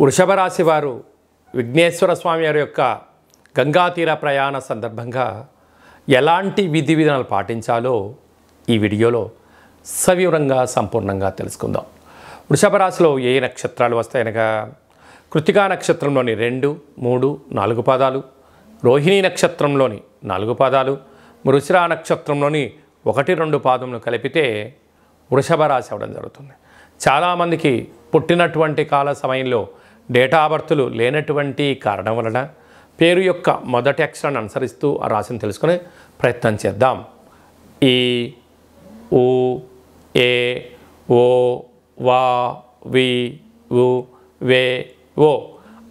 వృషభ రాశి వారు విఘ్నేశ్వర స్వామి వారి యొక్క గంగాతీర ప్రయాణ సందర్భంగా ఎలాంటి విధి విధానాలు పాటించాలో ఈ వీడియోలో సవివరంగా సంపూర్ణంగా తెలుసుకుందాం వృషభ రాశిలో ఏ నక్షత్రాలు వస్తాయనగా కృతికా నక్షత్రంలోని రెండు మూడు నాలుగు పాదాలు రోహిణీ నక్షత్రంలోని నాలుగు పాదాలు మృషిరా నక్షత్రంలోని ఒకటి రెండు పాదములు కలిపితే వృషభ రాశి అవడం జరుగుతుంది చాలామందికి పుట్టినటువంటి కాల సమయంలో డేటా బర్త్లు లేనటువంటి కారణం వలన పేరు యొక్క మొదటి అక్షరాన్ని అనుసరిస్తూ ఆ రాశిని తెలుసుకునే ప్రయత్నం చేద్దాం ఈ ఊ ఏ ఓ వా వి ఉ వే ఓ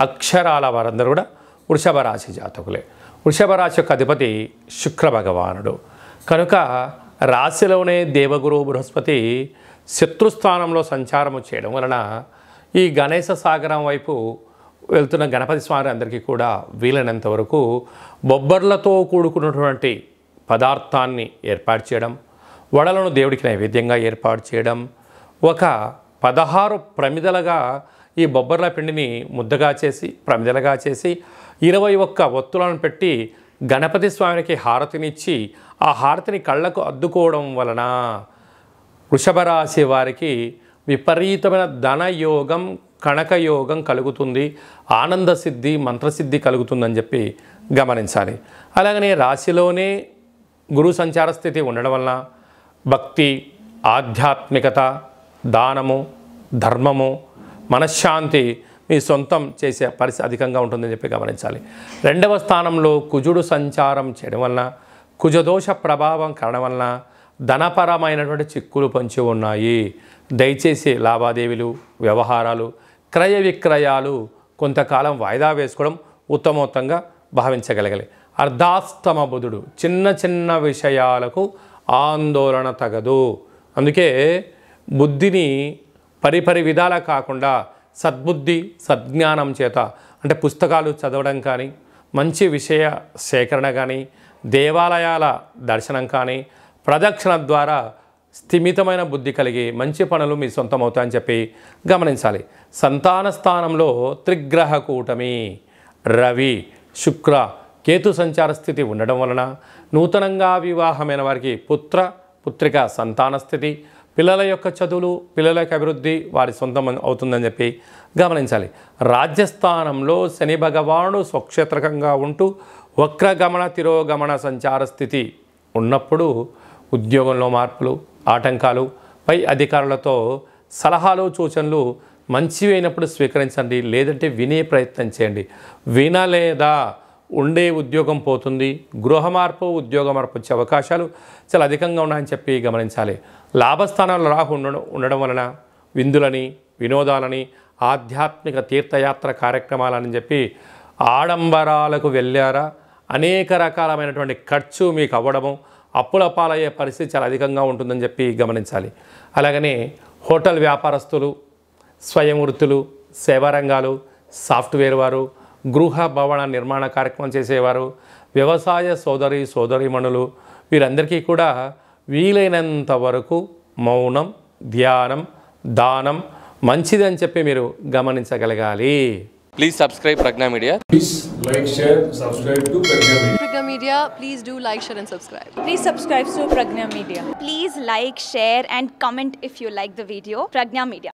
అక్షరాల వారందరూ కూడా వృషభ రాశి జాతకులే వృషభ రాశి యొక్క అధిపతి శుక్ర భగవానుడు కనుక రాశిలోనే దేవగురు బృహస్పతి శత్రుస్థానంలో సంచారము చేయడం వలన ఈ గణేశ సాగరం వైపు వెళ్తున్న గణపతి స్వామి అందరికీ కూడా వీలైనంత వరకు బొబ్బర్లతో కూడుకున్నటువంటి పదార్థాన్ని ఏర్పాటు చేయడం వడలను దేవుడికి నైవేద్యంగా ఏర్పాటు చేయడం ఒక పదహారు ప్రమిదలుగా ఈ బొబ్బర్ల పిండిని ముద్దగా చేసి ప్రమిదలుగా చేసి ఇరవై ఒక్క ఒత్తులను పెట్టి గణపతి స్వామికి హారతినిచ్చి ఆ హారతిని కళ్ళకు అద్దుకోవడం వలన వృషభ రాశి వారికి విపరీతమైన ధనయోగం కణకయోగం కలుగుతుంది ఆనంద సిద్ధి మంత్రసిద్ధి కలుగుతుందని చెప్పి గమనించాలి అలాగనే రాశిలోనే గురు సంచార స్థితి ఉండడం వలన భక్తి ఆధ్యాత్మికత దానము ధర్మము మనశ్శాంతి మీ సొంతం చేసే పరిస్థితి అధికంగా ఉంటుందని చెప్పి గమనించాలి రెండవ స్థానంలో కుజుడు సంచారం చేయడం వలన కుజదోష ప్రభావం కారణం వలన ధనపరమైనటువంటి చిక్కులు పంచి ఉన్నాయి దయచేసి లావాదేవీలు వ్యవహారాలు క్రయ విక్రయాలు కొంతకాలం వాయిదా వేసుకోవడం ఉత్తమోత్తంగా భావించగలగాలి అర్ధాస్తమ బుధుడు చిన్న చిన్న విషయాలకు ఆందోళన తగదు అందుకే బుద్ధిని పరిపరి విధాల కాకుండా సద్బుద్ధి సద్జ్ఞానం చేత అంటే పుస్తకాలు చదవడం కానీ మంచి విషయ సేకరణ కానీ దేవాలయాల దర్శనం కానీ ప్రదక్షిణ ద్వారా స్థిమితమైన బుద్ధి కలిగి మంచి పనులు మీ సొంతం అవుతాయని చెప్పి గమనించాలి సంతాన స్థానంలో త్రిగ్రహ కూటమి రవి శుక్ర కేతు సంచార స్థితి ఉండడం వలన నూతనంగా వివాహమైన వారికి పుత్ర పుత్రిక సంతాన స్థితి పిల్లల యొక్క చదువులు పిల్లల యొక్క అభివృద్ధి వారి సొంతం అవుతుందని చెప్పి గమనించాలి రాజ్యస్థానంలో శని భగవానుడు స్వక్షేత్రకంగా ఉంటూ వక్రగమన తిరోగమన సంచార స్థితి ఉన్నప్పుడు ఉద్యోగంలో మార్పులు ఆటంకాలు పై అధికారులతో సలహాలు సూచనలు మంచివైనప్పుడు స్వీకరించండి లేదంటే వినే ప్రయత్నం చేయండి వినా లేదా ఉండే ఉద్యోగం పోతుంది గృహ మార్పు ఉద్యోగ మార్పు వచ్చే అవకాశాలు చాలా అధికంగా ఉన్నాయని చెప్పి గమనించాలి లాభస్థానాలు రాహు ఉండడం వలన విందులని వినోదాలని ఆధ్యాత్మిక తీర్థయాత్ర కార్యక్రమాలని చెప్పి ఆడంబరాలకు వెళ్ళారా అనేక రకాలమైనటువంటి ఖర్చు మీకు అవ్వడము అప్పుల పాలయ్యే పరిస్థితి చాలా అధికంగా ఉంటుందని చెప్పి గమనించాలి అలాగనే హోటల్ వ్యాపారస్తులు స్వయం వృత్తులు సేవారంగాలు సాఫ్ట్వేర్ వారు గృహ భవన నిర్మాణ కార్యక్రమం చేసేవారు వ్యవసాయ సోదరి సోదరిమణులు వీరందరికీ కూడా వీలైనంత వరకు మౌనం ధ్యానం దానం మంచిదని చెప్పి మీరు గమనించగలగాలి please subscribe Prajna media please like share subscribe to Prajna media Media. Please do like, share and subscribe. Please subscribe to Pragya Media. Please like, share and comment if you like the video. Pragya Media.